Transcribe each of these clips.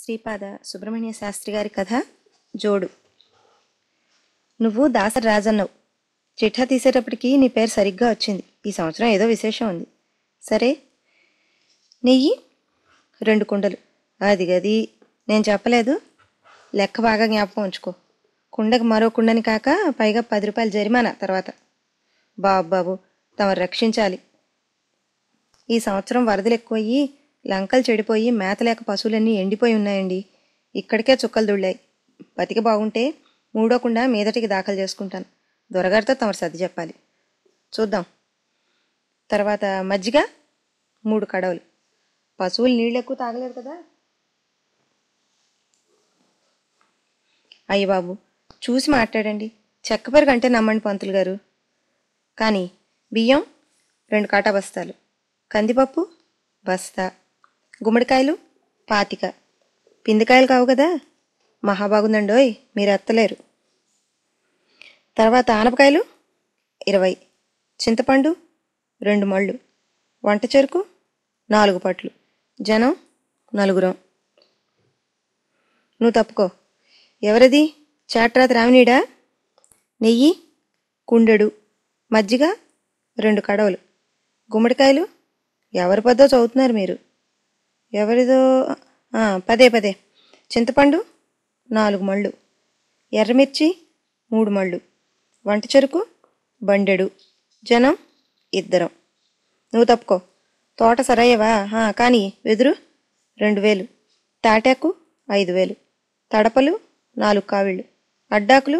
శ్రీపాద సుబ్రహ్మణ్య శాస్త్రి గారి కథ జోడు నువ్వు రాజన్నవు చిట్టా తీసేటప్పటికి నీ పేరు సరిగ్గా వచ్చింది ఈ సంవత్సరం ఏదో విశేషం ఉంది సరే నెయ్యి రెండు కుండలు అది గది నేను చెప్పలేదు లెక్క బాగా జ్ఞాపకం ఉంచుకో కుండకు మరో కుండని కాక పైగా పది రూపాయలు జరిమానా తర్వాత బాబు బాబు తమరు రక్షించాలి ఈ సంవత్సరం వరదలు ఎక్కువయ్యి లంకలు చెడిపోయి మేతలేక పశువులన్నీ ఎండిపోయి ఉన్నాయండి ఇక్కడికే చుక్కలు దుళ్ళాయి బతికి బాగుంటే మూడోకుండా మీదటికి దాఖలు చేసుకుంటాను దొరగారితో తమరు సర్ది చెప్పాలి చూద్దాం తర్వాత మజ్జిగ మూడు కడవలు పశువులు నీళ్ళు ఎక్కువ తాగలేదు కదా అయ్య బాబు చూసి మాట్లాడండి చెక్కపెరుగు అంటే నమ్మండి పంతులు గారు కానీ బియ్యం రెండు కాటా బస్తాలు కందిపప్పు బస్తా గుమ్మడికాయలు పాతిక పిందికాయలు కావు కదా మహా బాగుందండోయ్ మీరు ఎత్తలేరు తర్వాత ఆనపకాయలు ఇరవై చింతపండు రెండు మళ్ళు వంట చెరుకు నాలుగు పట్లు జనం నలుగురం నువ్వు తప్పుకో ఎవరిది చాట్రాతి రామినీడా నెయ్యి కుండెడు మజ్జిగ రెండు కడవలు గుమ్మడికాయలు ఎవరి పద్దో చదువుతున్నారు మీరు ఎవరిదో పదే పదే చింతపండు నాలుగు మళ్ళు ఎర్రమిర్చి మూడు మళ్ళు వంట చెరుకు బండెడు జనం ఇద్దరం నువ్వు తప్పుకో తోట సరయ్యవా కానీ వెదురు రెండు వేలు తాటాకు ఐదు వేలు తడపలు నాలుగు కావిళ్ళు అడ్డాకులు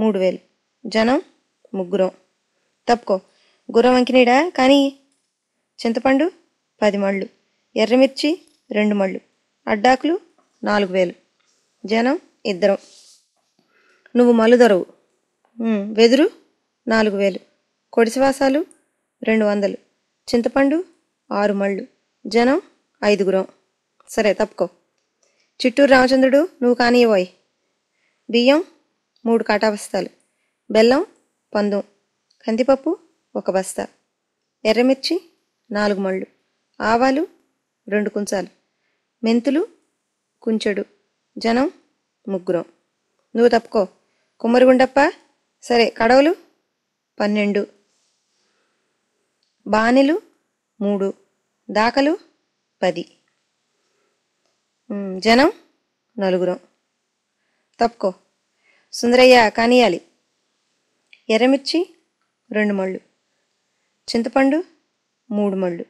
మూడు వేలు జనం ముగ్గురం తప్పుకో గుర్రం వంకినీడా కానీ చింతపండు పది మళ్ళు ఎర్రమిర్చి రెండు మళ్ళు అడ్డాకులు నాలుగు వేలు జనం ఇద్దరం నువ్వు మలుదొరవు వెదురు నాలుగు వేలు కొడిసివాసాలు రెండు వందలు చింతపండు ఆరు మళ్ళు జనం ఐదుగురం సరే తప్పుకో చిట్టూరు రామచంద్రుడు నువ్వు కానివ్వోయ్ బియ్యం మూడు కాటాబస్తాలు బెల్లం పందం కందిపప్పు ఒక బస్తా ఎర్రమిర్చి నాలుగు మళ్ళు ఆవాలు రెండు కుంచాలు మెంతులు కుంచెడు జనం ముగ్గురం నువ్వు తప్పుకో కుమ్మరిగుండప్ప సరే కడవలు పన్నెండు బాణిలు మూడు దాకలు పది జనం నలుగురం తప్పుకో సుందరయ్య కానియాలి ఎర్రమిర్చి రెండు మళ్ళు చింతపండు మూడు మళ్ళు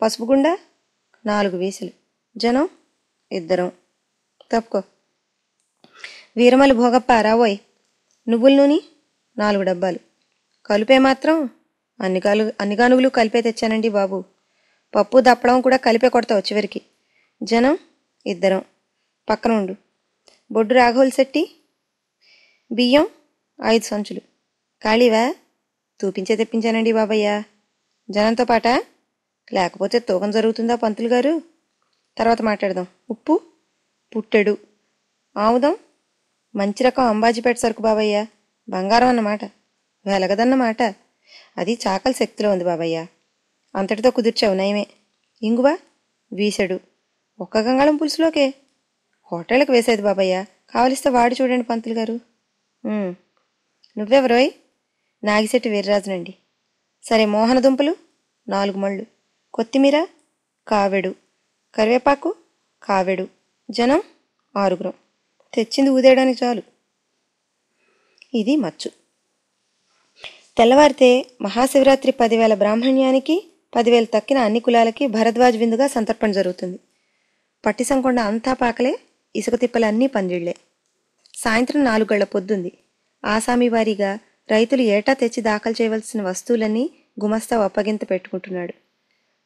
పసుపుగుండ నాలుగు వీసులు జనం ఇద్దరం తప్పుకో వీరమలు భోగప్ప రావోయ్ నువ్వుల నూనె నాలుగు డబ్బాలు కలిపే మాత్రం అన్ని కలు అన్ని కానుగులు కలిపే తెచ్చానండి బాబు పప్పు దప్పడం కూడా కలిపే కొడతావు చివరికి జనం ఇద్దరం పక్కన ఉండు బొడ్డు రాఘోల్ శెట్టి బియ్యం ఐదు సంచులు ఖాళీవా తూపించే తెప్పించానండి బాబయ్య జనంతో పాట లేకపోతే తూకం జరుగుతుందా పంతులు గారు తర్వాత మాట్లాడదాం ఉప్పు పుట్టెడు ఆవుదాం మంచి రకం అంబాజీపేట సరుకు బాబయ్య బంగారం అన్నమాట వెలగదన్నమాట అది చాకల శక్తిలో ఉంది బాబయ్య అంతటితో కుదిర్చావు నయమే ఇంగువా వీసెడు ఒక్క గంగాళం పులుసులోకే హోటళ్ళకి వేసేది బాబయ్య కావలిస్తే వాడు చూడండి పంతులు గారు నువ్వెవరోయ్ నాగిశెట్టి వీర్రాజునండి సరే మోహన దుంపలు నాలుగు మళ్ళు కొత్తిమీర కావెడు కరివేపాకు కావెడు జనం ఆరుగురం తెచ్చింది ఊదేయడానికి చాలు ఇది మచ్చు తెల్లవారితే మహాశివరాత్రి పదివేల బ్రాహ్మణ్యానికి పదివేలు తక్కిన అన్ని కులాలకి భరద్వాజ్ విందుగా సంతర్పణ జరుగుతుంది పట్టిసంకొండ అంతా పాకలే ఇసుక తిప్పలన్నీ పందిళ్లే సాయంత్రం నాలుగళ్ల పొద్దుంది ఆసామి వారీగా రైతులు ఏటా తెచ్చి దాఖలు చేయవలసిన వస్తువులన్నీ గుమస్తా అప్పగింత పెట్టుకుంటున్నాడు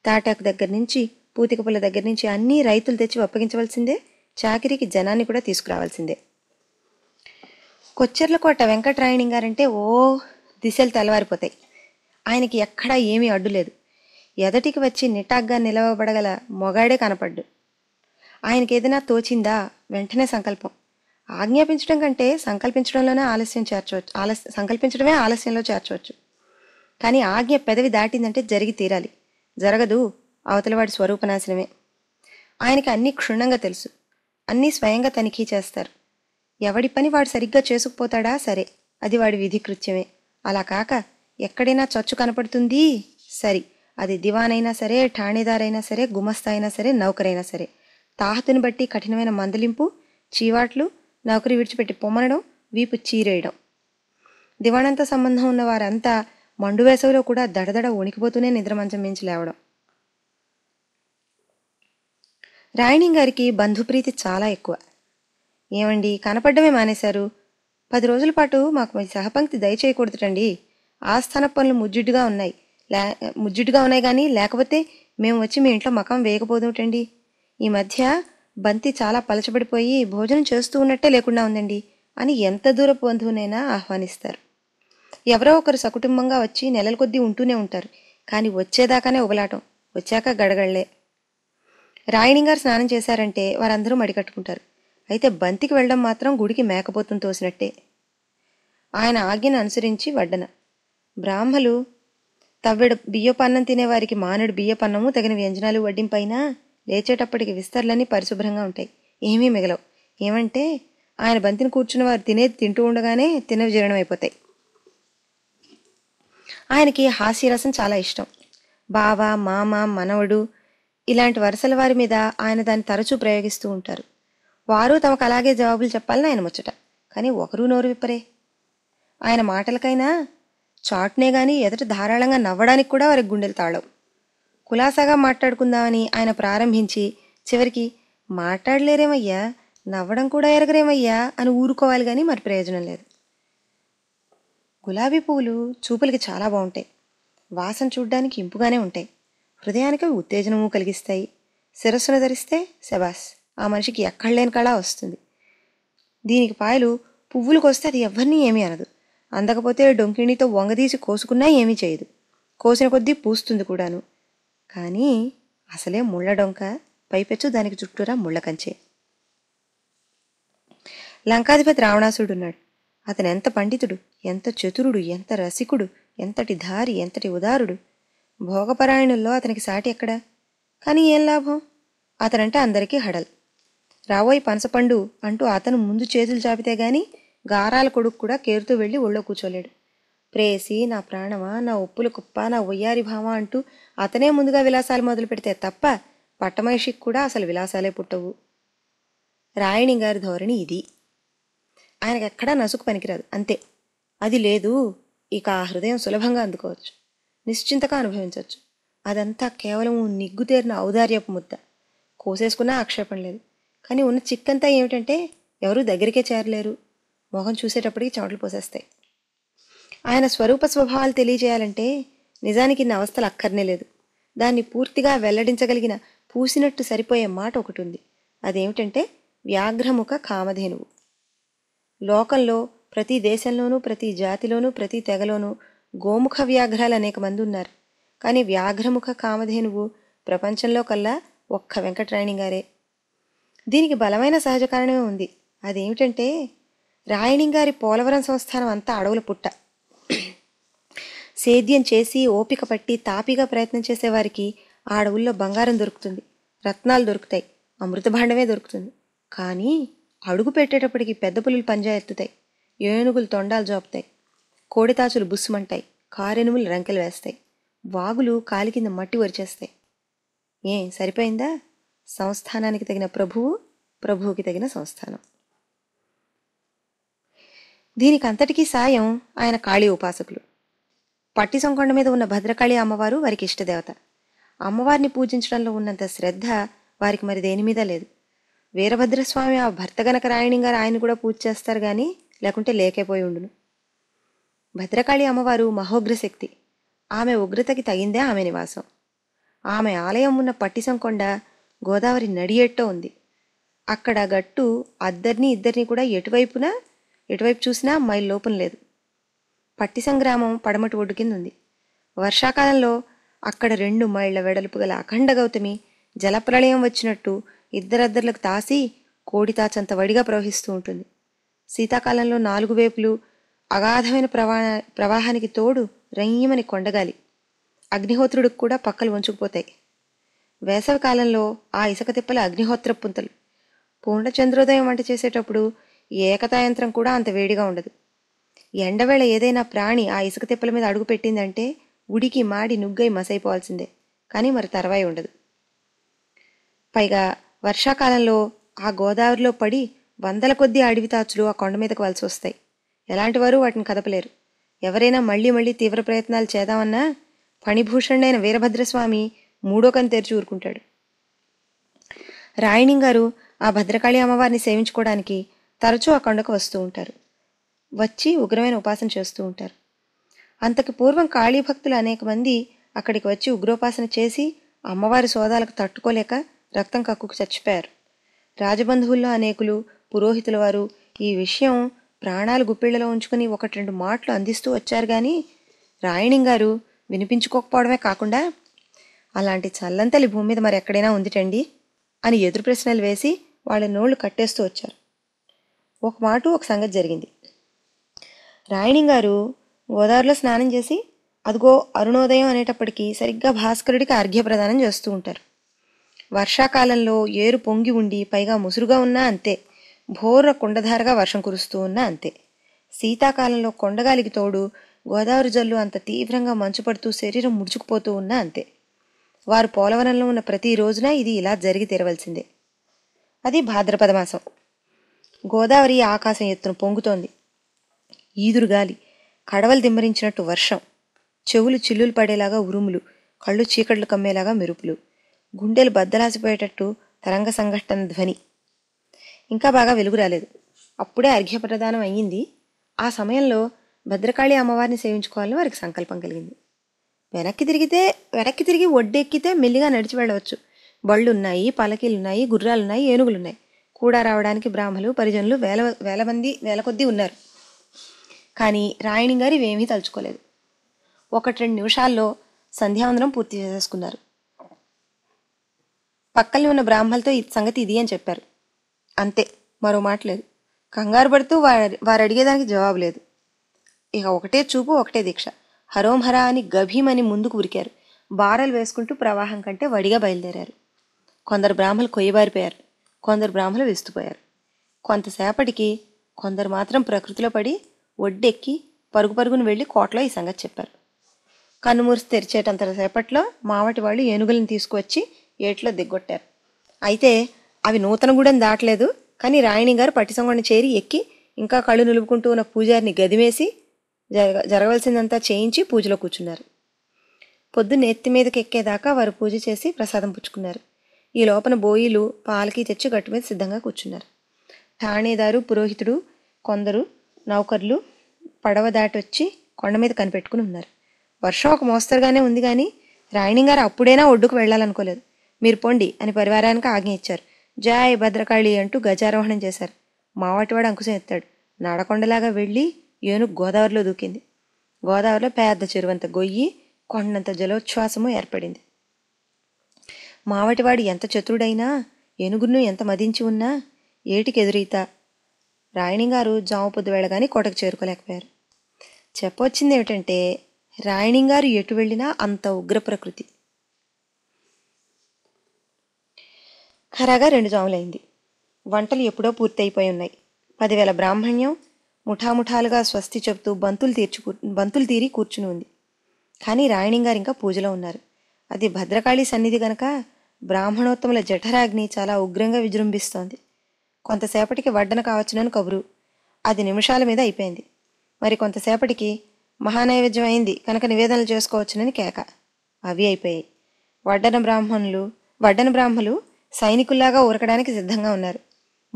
తాటాకు దగ్గర నుంచి పూతికపుల్ల దగ్గర నుంచి అన్నీ రైతులు తెచ్చి అప్పగించవలసిందే చాకిరికి జనాన్ని కూడా తీసుకురావాల్సిందే కొచ్చెర్లకోట గారంటే ఓ దిశలు తలవారిపోతాయి ఆయనకి ఎక్కడా ఏమీ అడ్డు లేదు ఎదటికి వచ్చి నిటాగ్గా నిలవబడగల మొగాడే కనపడ్డు ఆయనకి ఏదైనా తోచిందా వెంటనే సంకల్పం ఆజ్ఞాపించడం కంటే సంకల్పించడంలోనే ఆలస్యం చేర్చవచ్చు ఆలస్య సంకల్పించడమే ఆలస్యంలో చేర్చవచ్చు కానీ ఆజ్ఞ పెదవి దాటిందంటే జరిగి తీరాలి జరగదు అవతలవాడి స్వరూపనాశనమే ఆయనకి అన్నీ క్షుణ్ణంగా తెలుసు అన్నీ స్వయంగా తనిఖీ చేస్తారు ఎవడి పని వాడు సరిగ్గా చేసుకుపోతాడా సరే అది వాడి విధి కృత్యమే అలా కాక ఎక్కడైనా చచ్చు కనపడుతుంది సరి అది దివానైనా సరే ఠాణేదారైనా సరే గుమస్తా అయినా సరే నౌకరైనా సరే తాహతుని బట్టి కఠినమైన మందలింపు చీవాట్లు నౌకరి విడిచిపెట్టి పొమ్మనడం వీపు చీరేయడం దివాణంతో సంబంధం ఉన్న వారంతా మండు వేసవిలో కూడా దడదడ వణికిపోతూనే నిద్రమంచం మించి లేవడం రాయణి గారికి బంధుప్రీతి చాలా ఎక్కువ ఏమండి కనపడమే మానేశారు పది రోజుల పాటు మాకు మీ సహపంక్తి దయచేయకూడదుటండి ఆస్థాన పనులు ముజ్జుడ్డుగా ఉన్నాయి లే ముజ్జుడ్డుగా ఉన్నాయి కానీ లేకపోతే మేము వచ్చి మీ ఇంట్లో మకం వేయకపోదుటండి ఈ మధ్య బంతి చాలా పలచబడిపోయి భోజనం చేస్తూ ఉన్నట్టే లేకుండా ఉందండి అని ఎంత దూర బంధువునైనా ఆహ్వానిస్తారు ఎవరో ఒకరు సకుటుంబంగా వచ్చి నెలల కొద్దీ ఉంటూనే ఉంటారు కానీ వచ్చేదాకానే ఉబలాటం వచ్చాక గడగళ్లే రాయణి గారు స్నానం చేశారంటే వారందరూ మడికట్టుకుంటారు అయితే బంతికి వెళ్ళడం మాత్రం గుడికి మేకపోతుని తోసినట్టే ఆయన ఆజ్ఞను అనుసరించి వడ్డన బ్రాహ్మలు తవ్వెడు బియ్యపన్నం తినేవారికి మానడు బియ్యపన్నము తగిన వ్యంజనాలు వడ్డింపైనా లేచేటప్పటికి విస్తరులన్నీ పరిశుభ్రంగా ఉంటాయి ఏమీ మిగలవు ఏమంటే ఆయన బంతిని కూర్చున్న వారు తినేది తింటూ ఉండగానే తినవి జీర్ణమైపోతాయి ఆయనకి హాస్యరసం చాలా ఇష్టం బావ మామ మనవడు ఇలాంటి వరుసల వారి మీద ఆయన దాన్ని తరచూ ప్రయోగిస్తూ ఉంటారు వారు తమకు అలాగే జవాబులు చెప్పాలని ఆయన ముచ్చట కానీ ఒకరు నోరు విప్పరే ఆయన మాటలకైనా చాట్నే గాని ఎదుట ధారాళంగా నవ్వడానికి కూడా వారికి గుండెలు తాళవు కులాసాగా మాట్లాడుకుందామని ఆయన ప్రారంభించి చివరికి మాట్లాడలేరేమయ్యా నవ్వడం కూడా ఎరగరేమయ్యా అని ఊరుకోవాలి కానీ మరి ప్రయోజనం లేదు గులాబీ పువ్వులు చూపులకి చాలా బాగుంటాయి వాసన చూడ్డానికి ఇంపుగానే ఉంటాయి హృదయానికి ఉత్తేజనము కలిగిస్తాయి శిరస్సును ధరిస్తే శబాస్ ఆ మనిషికి ఎక్కడ లేని కళ వస్తుంది దీనికి పాయలు పువ్వులకు వస్తే అది ఎవరిని ఏమీ అనదు అందకపోతే డొంకిణితో వంగదీసి కోసుకున్నా ఏమీ చేయదు కోసిన కొద్దీ పూస్తుంది కూడాను కానీ అసలే ముళ్ళ డొంక పైపెచ్చు దానికి చుట్టూరా ముళ్ళ కంచే లంకాధిపతి రావణాసుడు ఉన్నాడు అతనెంత పండితుడు ఎంత చతురుడు ఎంత రసికుడు ఎంతటి దారి ఎంతటి ఉదారుడు భోగపరాయణుల్లో అతనికి సాటి ఎక్కడా కానీ ఏం లాభం అతనంటే అందరికీ హడల్ రావోయ్ పనసపండు అంటూ అతను ముందు చేతులు చాపితే గాని గారాల కొడుకు కూడా కేరుతూ వెళ్ళి ఒళ్ళో కూర్చోలేడు ప్రేసి నా ప్రాణమా నా ఉప్పుల కుప్ప నా ఒయ్యారి భామ అంటూ అతనే ముందుగా విలాసాలు మొదలు పెడితే తప్ప పట్టమహిషికి కూడా అసలు విలాసాలే పుట్టవు రాయణి గారి ధోరణి ఇది ఆయనకి ఎక్కడా నసుకు పనికిరాదు అంతే అది లేదు ఇక ఆ హృదయం సులభంగా అందుకోవచ్చు నిశ్చింతగా అనుభవించవచ్చు అదంతా కేవలం నిగ్గుతేరిన ఔదార్యపు ముద్ద కోసేసుకున్నా ఆక్షేపం లేదు కానీ ఉన్న చిక్కంతా ఏమిటంటే ఎవరూ దగ్గరికే చేరలేరు మొహం చూసేటప్పటికి చెమటలు పోసేస్తాయి ఆయన స్వరూప స్వభావాలు తెలియజేయాలంటే నిజానికి ఇన్ని అవస్థలు అక్కర్నే లేదు దాన్ని పూర్తిగా వెల్లడించగలిగిన పూసినట్టు సరిపోయే మాట ఒకటి ఉంది అదేమిటంటే వ్యాఘ్రముఖ కామధేనువు లోకంలో ప్రతి దేశంలోనూ ప్రతి జాతిలోనూ ప్రతి తెగలోనూ గోముఖ వ్యాఘ్రాలు అనేక మంది ఉన్నారు కానీ వ్యాఘ్రముఖ కామధేనువు ప్రపంచంలో కల్లా ఒక్క వెంకటరాయణి గారే దీనికి బలమైన సహజ కారణమే ఉంది అదేమిటంటే రాయణింగారి పోలవరం సంస్థానం అంతా అడవుల పుట్ట సేద్యం చేసి ఓపిక పట్టి తాపీగా ప్రయత్నం చేసేవారికి ఆ అడవుల్లో బంగారం దొరుకుతుంది రత్నాలు దొరుకుతాయి అమృతభాండమే దొరుకుతుంది కానీ అడుగు పెట్టేటప్పటికి పెద్ద పులులు పంజా ఎత్తుతాయి ఏనుగులు తొండాలు జాపుతాయి కోడితాచులు బుస్సుమంటాయి కారెనుములు రంకెలు వేస్తాయి వాగులు కాలి కింద మట్టి వరిచేస్తాయి ఏ సరిపోయిందా సంస్థానానికి తగిన ప్రభువు ప్రభువుకి తగిన సంస్థానం దీనికి అంతటికీ సాయం ఆయన కాళీ ఉపాసకులు పట్టి సొంకొండ మీద ఉన్న భద్రకాళి అమ్మవారు వారికి ఇష్టదేవత అమ్మవారిని పూజించడంలో ఉన్నంత శ్రద్ధ వారికి మరి దేని మీద లేదు వీరభద్రస్వామి ఆ భర్త గనక రాయణి గారు ఆయన కూడా పూజ చేస్తారు కానీ లేకుంటే లేకపోయి ఉండును భద్రకాళి అమ్మవారు మహోగ్రశక్తి ఆమె ఉగ్రతకి తగిందే ఆమె నివాసం ఆమె ఆలయం ఉన్న పట్టిసంకొండ గోదావరి నడియేట్టో ఉంది అక్కడ గట్టు అద్దరిని ఇద్దరిని కూడా ఎటువైపున ఎటువైపు చూసినా మైల్ లోపం లేదు పట్టిసం గ్రామం పడమటి ఒడ్డు కింద ఉంది వర్షాకాలంలో అక్కడ రెండు మైళ్ళ వెడల్పు గల అఖండ గౌతమి జలప్రళయం వచ్చినట్టు ఇద్దరద్దర్లకు తాసి కోడి తాచంత వడిగా ప్రవహిస్తూ ఉంటుంది శీతాకాలంలో నాలుగు వైపులు అగాధమైన ప్రవా ప్రవాహానికి తోడు రయ్యమని కొండగాలి అగ్నిహోత్రుడికి కూడా పక్కలు వంచుకుపోతాయి వేసవికాలంలో ఆ ఇసుక తిప్పల అగ్నిహోత్ర పుంతలు పూర్ణచంద్రోదయం వంట చేసేటప్పుడు ఏకతాయంత్రం కూడా అంత వేడిగా ఉండదు ఎండవేళ ఏదైనా ప్రాణి ఆ ఇసుక తిప్పల మీద అడుగు పెట్టిందంటే ఉడికి మాడి నుగ్గై మసైపోవాల్సిందే కానీ మరి తర్వాయి ఉండదు పైగా వర్షాకాలంలో ఆ గోదావరిలో పడి వందల కొద్దీ అడవి తాచులు ఆ కొండ మీదకు వలసి వస్తాయి ఎలాంటి వారు వాటిని కదపలేరు ఎవరైనా మళ్ళీ మళ్ళీ తీవ్ర ప్రయత్నాలు చేద్దామన్నా ఫణిభూషణుడైన వీరభద్రస్వామి మూడో కని తెరిచి ఊరుకుంటాడు రాయణి గారు ఆ భద్రకాళి అమ్మవారిని సేవించుకోవడానికి తరచూ ఆ కొండకు వస్తూ ఉంటారు వచ్చి ఉగ్రమైన ఉపాసన చేస్తూ ఉంటారు అంతకు పూర్వం కాళీ భక్తులు అనేక మంది అక్కడికి వచ్చి ఉగ్రోపాసన చేసి అమ్మవారి సోదాలకు తట్టుకోలేక రక్తం కక్కుకు చచ్చిపోయారు రాజబంధువుల్లో అనేకులు పురోహితుల వారు ఈ విషయం ప్రాణాలు గుప్పిళ్లలో ఉంచుకుని ఒకటి రెండు మాటలు అందిస్తూ వచ్చారు కానీ గారు వినిపించుకోకపోవడమే కాకుండా అలాంటి చల్లంతలి భూమి మీద మరి ఎక్కడైనా ఉందిటండి అని ఎదురు ప్రశ్నలు వేసి వాళ్ళ నోళ్లు కట్టేస్తూ వచ్చారు ఒక మాట ఒక సంగతి జరిగింది రాయణింగ్ గారు గోదావరిలో స్నానం చేసి అదిగో అరుణోదయం అనేటప్పటికీ సరిగ్గా భాస్కరుడికి అర్ఘ్యప్రదానం చేస్తూ ఉంటారు వర్షాకాలంలో ఏరు పొంగి ఉండి పైగా ముసురుగా ఉన్నా అంతే భోర్ర కొండధారగా వర్షం కురుస్తూ ఉన్నా అంతే శీతాకాలంలో కొండగాలికి తోడు గోదావరి జల్లు అంత తీవ్రంగా మంచు పడుతూ శరీరం ముడుచుకుపోతూ ఉన్నా అంతే వారు పోలవరంలో ఉన్న ప్రతి రోజున ఇది ఇలా జరిగి తీరవలసిందే అది భాద్రపద మాసం గోదావరి ఆకాశం ఎత్తున పొంగుతోంది ఈదురుగాలి కడవలు దిమ్మరించినట్టు వర్షం చెవులు చిల్లులు పడేలాగా ఉరుములు కళ్ళు చీకట్లు కమ్మేలాగా మెరుపులు గుండెలు బద్దలాసిపోయేటట్టు తరంగ సంఘటన ధ్వని ఇంకా బాగా వెలుగు రాలేదు అప్పుడే అర్ఘ్యప్రదానం అయ్యింది ఆ సమయంలో భద్రకాళి అమ్మవారిని సేవించుకోవాలని వారికి సంకల్పం కలిగింది వెనక్కి తిరిగితే వెనక్కి తిరిగి ఒడ్డెక్కితే మెల్లిగా నడిచి వెళ్ళవచ్చు బళ్ళున్నాయి పలకీలున్నాయి గుర్రాలున్నాయి ఏనుగులున్నాయి కూడా రావడానికి బ్రాహ్మలు పరిజనులు వేల వేల మంది వేల కొద్దీ ఉన్నారు కానీ రాయణి గారు ఇవేమీ తలుచుకోలేదు ఒకటి రెండు నిమిషాల్లో సంధ్యావందనం పూర్తి చేసేసుకున్నారు పక్కనే ఉన్న బ్రాహ్మలతో ఈ సంగతి ఇది అని చెప్పారు అంతే మరో మాట లేదు కంగారు పడుతూ వారు వారు అడిగేదానికి జవాబు లేదు ఇక ఒకటే చూపు ఒకటే దీక్ష హరోం అని గభీమని ముందుకు ఉరికారు బారలు వేసుకుంటూ ప్రవాహం కంటే వడిగా బయలుదేరారు కొందరు బ్రాహ్మలు కొయ్యబారిపోయారు కొందరు బ్రాహ్మలు వేస్తుపోయారు కొంతసేపటికి కొందరు మాత్రం ప్రకృతిలో పడి ఒడ్డెక్కి పరుగు పరుగును వెళ్ళి కోటలో ఈ సంగతి చెప్పారు కన్నుమూర్చి తెరిచేటంత సేపట్లో మావటి వాళ్ళు ఏనుగులను తీసుకువచ్చి ఏట్లో దిగ్గొట్టారు అయితే అవి నూతనగూడెం దాటలేదు కానీ రాయణి గారు పట్టిసంగుని చేరి ఎక్కి ఇంకా కళ్ళు నిలుపుకుంటూ ఉన్న పూజారిని గదిమేసి జరగ జరగవలసిందంతా చేయించి పూజలో కూర్చున్నారు పొద్దున్న ఎత్తి మీదకి ఎక్కేదాకా వారు పూజ చేసి ప్రసాదం పుచ్చుకున్నారు ఈ లోపల బోయిలు పాలకి తెచ్చి గట్టు మీద సిద్ధంగా కూర్చున్నారు ఠాణేదారు పురోహితుడు కొందరు నౌకర్లు పడవ దాటి వచ్చి కొండ మీద కనిపెట్టుకుని ఉన్నారు వర్షం ఒక మోస్తరుగానే ఉంది కానీ రాయణింగారు అప్పుడైనా ఒడ్డుకు వెళ్ళాలనుకోలేదు మీరు పొండి అని పరివారానికి ఆజ్ఞ ఇచ్చారు జాయ్ భద్రకాళి అంటూ గజారోహణం చేశారు మావాటివాడు అంకుశం ఎత్తాడు నడకొండలాగా వెళ్ళి ఏనుగు గోదావరిలో దూకింది గోదావరిలో పెద్ద చెరువంత గొయ్యి కొండంత జలోచ్ఛ్వాసము ఏర్పడింది మావటివాడు ఎంత చతురుడైనా ఏనుగును ఎంత మదించి ఉన్నా ఏటికి ఎదురీత రాయణి గారు జాము పొద్దు వెళ్ళగానే కోటకు చేరుకోలేకపోయారు చెప్పొచ్చింది ఏమిటంటే రాయణింగారు ఎటు వెళ్ళినా అంత ఉగ్ర ప్రకృతి ఖరాగా రెండు జాములైంది వంటలు ఎప్పుడో పూర్తయిపోయి ఉన్నాయి పదివేల బ్రాహ్మణ్యం ముఠాముఠాలుగా స్వస్తి చెబుతూ బంతులు తీర్చు బంతులు తీరి కూర్చుని ఉంది కానీ రాయణింగారు ఇంకా పూజలో ఉన్నారు అది భద్రకాళి సన్నిధి గనక బ్రాహ్మణోత్తముల జఠరాగ్ని చాలా ఉగ్రంగా విజృంభిస్తోంది కొంతసేపటికి వడ్డన కావచ్చునని కబురు అది నిమిషాల మీద అయిపోయింది మరి కొంతసేపటికి మహానైవేద్యం అయింది కనుక నివేదనలు చేసుకోవచ్చునని కేక అవి అయిపోయాయి వడ్డన బ్రాహ్మణులు వడ్డన బ్రాహ్మలు సైనికుల్లాగా ఉరకడానికి సిద్ధంగా ఉన్నారు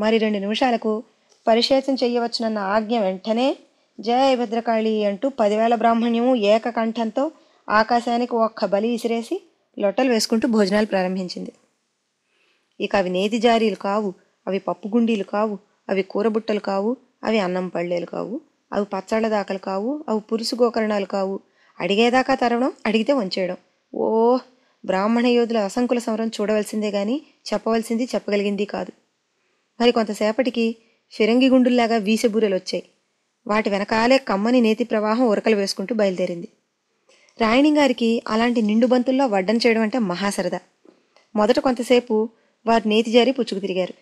మరి రెండు నిమిషాలకు పరిశేషం చేయవచ్చునన్న ఆజ్ఞ వెంటనే జయ భద్రకాళి అంటూ పదివేల బ్రాహ్మణ్యము ఏకకంఠంతో ఆకాశానికి ఒక్క బలి విసిరేసి లొట్టలు వేసుకుంటూ భోజనాలు ప్రారంభించింది ఇక అవి నేతి జారీలు కావు అవి పప్పు గుండీలు కావు అవి కూరబుట్టలు కావు అవి అన్నం పళ్ళేలు కావు అవి పచ్చళ్ళ దాకలు కావు అవి పురుసు గోకరణాలు కావు అడిగేదాకా తరవడం అడిగితే వంచేయడం ఓ బ్రాహ్మణ యోధుల అసంకుల సమరం చూడవలసిందే గాని చెప్పవలసింది చెప్పగలిగింది కాదు మరి కొంతసేపటికి ఫిరంగి గుండుల్లాగా వీసబూరెలు వచ్చాయి వాటి వెనకాలే కమ్మని నేతి ప్రవాహం ఉరకలు వేసుకుంటూ బయలుదేరింది రాయణిగారికి అలాంటి నిండు బంతుల్లో వడ్డం చేయడం అంటే మహాసరదా మొదట కొంతసేపు వారు నేతి జారి పుచ్చుకు తిరిగారు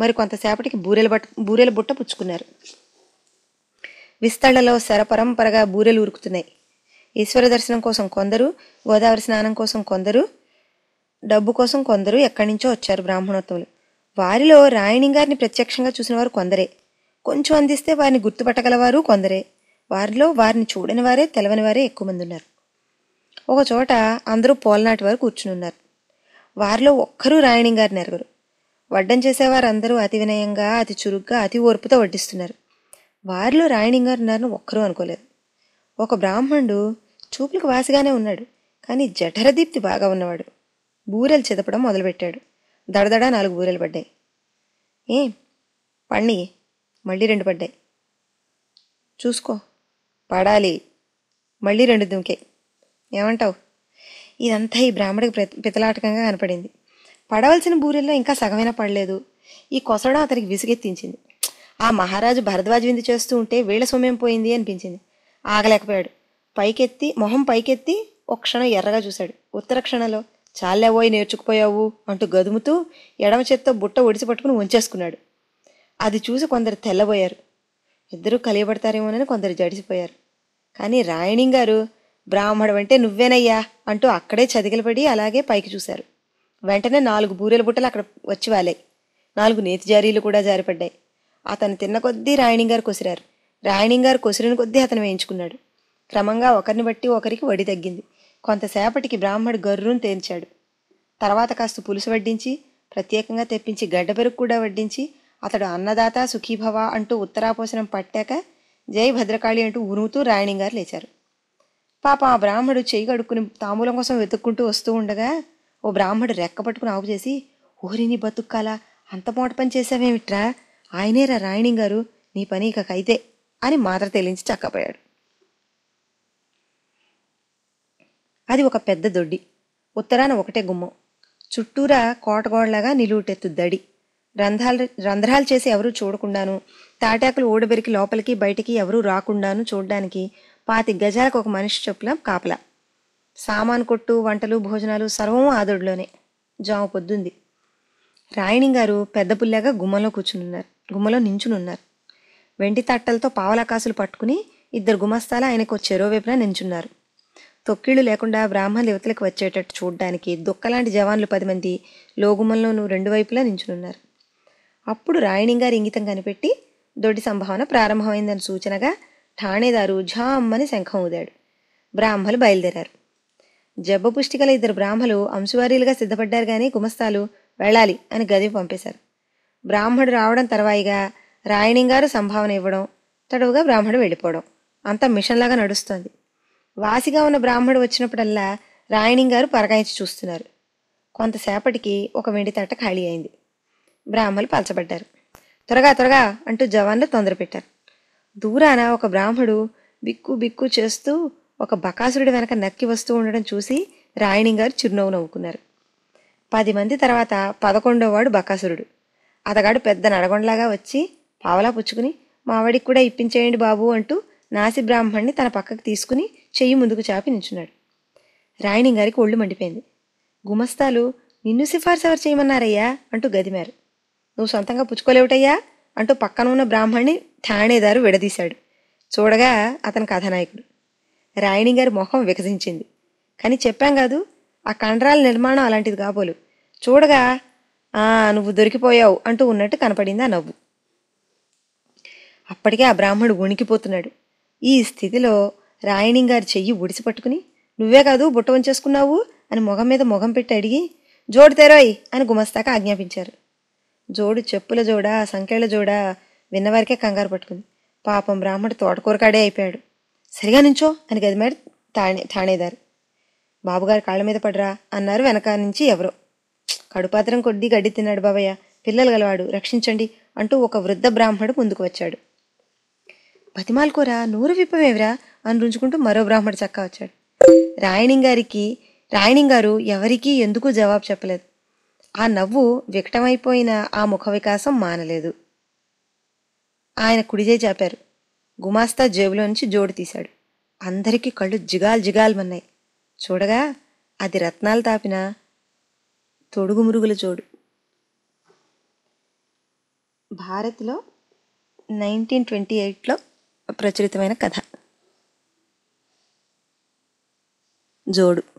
మరి కొంతసేపటికి బూరెల బట్ బూరెల బుట్ట పుచ్చుకున్నారు విస్తళ్లలో శరపరంపరగా బూరెలు ఉరుకుతున్నాయి ఈశ్వర దర్శనం కోసం కొందరు గోదావరి స్నానం కోసం కొందరు డబ్బు కోసం కొందరు ఎక్కడి నుంచో వచ్చారు బ్రాహ్మణోత్తములు వారిలో రాయణి గారిని ప్రత్యక్షంగా చూసిన వారు కొందరే కొంచెం అందిస్తే వారిని గుర్తుపట్టగలవారు కొందరే వారిలో వారిని చూడని వారే తెలవని వారే ఎక్కువ మంది ఉన్నారు ఒక చోట అందరూ పోలనాటి వారు కూర్చుని ఉన్నారు వారిలో ఒక్కరూ రాయణి గారిని ఎరగరు వడ్డం చేసేవారందరూ అతి వినయంగా అతి చురుగ్గా అతి ఓర్పుతో వడ్డిస్తున్నారు వారిలో రాయణి గారు ఉన్నారని ఒక్కరూ అనుకోలేదు ఒక బ్రాహ్మణుడు చూపులకు వాసిగానే ఉన్నాడు కానీ జఠరదీప్తి బాగా ఉన్నవాడు బూరెలు చెదపడం మొదలుపెట్టాడు దడదడా నాలుగు బూరెలు పడ్డాయి ఏం పండి మళ్ళీ రెండు పడ్డాయి చూసుకో పడాలి మళ్ళీ రెండు దుంకే ఏమంటావు ఇదంతా ఈ బ్రాహ్మడికి పితలాటకంగా కనపడింది పడవలసిన బూరెల్లో ఇంకా సగమైనా పడలేదు ఈ కొసడం అతనికి విసుగెత్తించింది ఆ మహారాజు భరద్వాజ్ విందు చేస్తూ ఉంటే వీళ్ళ సోమయం పోయింది అనిపించింది ఆగలేకపోయాడు పైకెత్తి మొహం పైకెత్తి ఒక క్షణం ఎర్రగా చూశాడు ఉత్తర క్షణంలో చాలేవోయి నేర్చుకుపోయావు అంటూ గదుముతూ ఎడమ చేత్తో బుట్ట ఒడిసి పట్టుకుని ఉంచేసుకున్నాడు అది చూసి కొందరు తెల్లబోయారు ఇద్దరూ కలియబడతారేమోనని కొందరు జడిసిపోయారు కానీ రాయణి గారు అంటే నువ్వేనయ్యా అంటూ అక్కడే చదిగిలబడి అలాగే పైకి చూశారు వెంటనే నాలుగు బూరెల బుట్టలు అక్కడ వచ్చి వాలాయి నాలుగు నేతి జారీలు కూడా జారిపడ్డాయి అతను తిన్న కొద్దీ రాయణి గారు కొసిరారు రాయణి గారు కొసిరిన కొద్దీ అతను వేయించుకున్నాడు క్రమంగా ఒకరిని బట్టి ఒకరికి వడి తగ్గింది కొంతసేపటికి బ్రాహ్మడు గర్రును తేల్చాడు తర్వాత కాస్త పులుసు వడ్డించి ప్రత్యేకంగా తెప్పించి గడ్డపెరుగు కూడా వడ్డించి అతడు అన్నదాత సుఖీభవ అంటూ ఉత్తరాపోసనం పట్టాక జై భద్రకాళి అంటూ ఉరుముతూ రాయణింగారు లేచారు పాప ఆ బ్రాహ్మడు చేయి కడుక్కుని తాంబూలం కోసం వెతుక్కుంటూ వస్తూ ఉండగా ఓ బ్రాహ్మడు రెక్క పట్టుకుని ఆపు చేసి ఓరిని బతుక్కాలా అంత మోట పని చేసావేమిట్రా ఆయనేరా రాయణింగారు నీ పని ఇకకైతే అని మాత్ర తేలించి చక్కపోయాడు అది ఒక పెద్ద దొడ్డి ఉత్తరాన ఒకటే గుమ్మం చుట్టూరా కోటగోడలాగా నిలువుటెత్తు దడి రంధ్రాలు రంధ్రాలు చేసి ఎవరూ చూడకుండాను తాటాకులు ఓడబెరికి లోపలికి బయటికి ఎవరూ రాకుండాను చూడడానికి పాతి గజాలకు ఒక మనిషి చొప్పుల కాపల సామాను కొట్టు వంటలు భోజనాలు సర్వం ఆదొడిలోనే జాము పొద్దుంది రాయణి గారు పెద్ద పుల్లగా గుమ్మలో కూర్చునున్నారు గుమ్మలో నించునున్నారు వెండి తట్టలతో పావలాకాసులు పట్టుకుని ఇద్దరు గుమస్తాలు ఆయనకు చెరో వైపున నించున్నారు తొక్కిళ్ళు లేకుండా బ్రాహ్మణులు యువతలకు వచ్చేటట్టు చూడ్డానికి దుక్కలాంటి జవాన్లు పది మంది లోగుమంలోనూ రెండు వైపులా నించునున్నారు అప్పుడు రాయణింగారు ఇంగితం కనిపెట్టి దొడ్డి సంభావన ప్రారంభమైందని సూచనగా ఠాణేదారు ఝామ్మని శంఖం ఊదాడు బ్రాహ్మలు బయలుదేరారు జబ్బ గల ఇద్దరు బ్రాహ్మలు అంశువారీలుగా సిద్ధపడ్డారు కానీ గుమస్తాలు వెళ్ళాలి అని గది పంపేశారు బ్రాహ్మడు రావడం తర్వాయిగా రాయణింగారు సంభావన ఇవ్వడం తడవుగా బ్రాహ్మడు వెళ్ళిపోవడం అంతా మిషన్లాగా నడుస్తోంది వాసిగా ఉన్న బ్రాహ్మడు వచ్చినప్పుడల్లా రాయణింగ్ గారు పరగాయించి చూస్తున్నారు కొంతసేపటికి ఒక వెండి తట్ట ఖాళీ అయింది బ్రాహ్మలు పలచబడ్డారు త్వరగా త్వరగా అంటూ జవాన్లు తొందర పెట్టారు దూరాన ఒక బ్రాహ్మడు బిక్కు బిక్కు చేస్తూ ఒక బకాసురుడి వెనక నక్కి వస్తూ ఉండడం చూసి రాయణింగ్ గారు చిరునవ్వు నవ్వుకున్నారు పది మంది తర్వాత పదకొండోవాడు బకాసురుడు అతగాడు పెద్ద నడగొండలాగా వచ్చి పావలా పుచ్చుకుని మావాడికి కూడా ఇప్పించేయండి బాబు అంటూ నాసి బ్రాహ్మణ్ణి తన పక్కకు తీసుకుని చెయ్యి ముందుకు చాపి నించున్నాడు గారికి ఒళ్ళు మండిపోయింది గుమస్తాలు నిన్ను సిఫార్సు ఎవరు చేయమన్నారయ్యా అంటూ గదిమారు నువ్వు సొంతంగా పుచ్చుకోలేవుటయ్యా అంటూ పక్కన ఉన్న బ్రాహ్మణ్ణి ఠాణేదారు విడదీశాడు చూడగా అతని కథానాయకుడు గారి మొహం వికసించింది కానీ చెప్పాం కాదు ఆ కండరాల నిర్మాణం అలాంటిది కాబోలు చూడగా నువ్వు దొరికిపోయావు అంటూ ఉన్నట్టు కనపడింది ఆ నవ్వు అప్పటికే ఆ బ్రాహ్మణుడు వణికిపోతున్నాడు ఈ స్థితిలో రాయణింగారి చెయ్యి ఒడిసి పట్టుకుని నువ్వే కాదు బుట్ట వంచేసుకున్నావు అని మొగం మీద మొగం పెట్టి అడిగి జోడు తెరోయ్ అని గుమస్తాక ఆజ్ఞాపించారు జోడు చెప్పుల జోడా సంఖ్యల జోడా విన్నవారికే కంగారు పట్టుకుంది పాపం బ్రాహ్మడు తోటకూరకాడే అయిపోయాడు సరిగా నుంచో అని గదిమాడు తాణే తాణేదారు బాబుగారు కాళ్ళ మీద పడరా అన్నారు వెనక నుంచి ఎవరో కడుపాత్రం కొద్దీ గడ్డి తిన్నాడు బాబయ్య పిల్లలు గలవాడు రక్షించండి అంటూ ఒక వృద్ధ బ్రాహ్మడు ముందుకు వచ్చాడు కూర నూరు విప్పమేవిరా అని రుంచుకుంటూ మరో బ్రాహ్మడు చక్క వచ్చాడు రాయణింగారికి రాయణింగారు ఎవరికీ ఎందుకు జవాబు చెప్పలేదు ఆ నవ్వు వికటమైపోయిన ఆ ముఖ వికాసం మానలేదు ఆయన కుడిజే చాపారు గుమాస్తా జేబులో నుంచి జోడు తీశాడు అందరికీ కళ్ళు జిగాల్ జిగాల్మన్నాయి చూడగా అది రత్నాలు తాపిన తొడుగు మురుగుల జోడు భారత్లో నైన్టీన్ ట్వంటీ ఎయిట్లో ప్రచురితమైన కథ जोड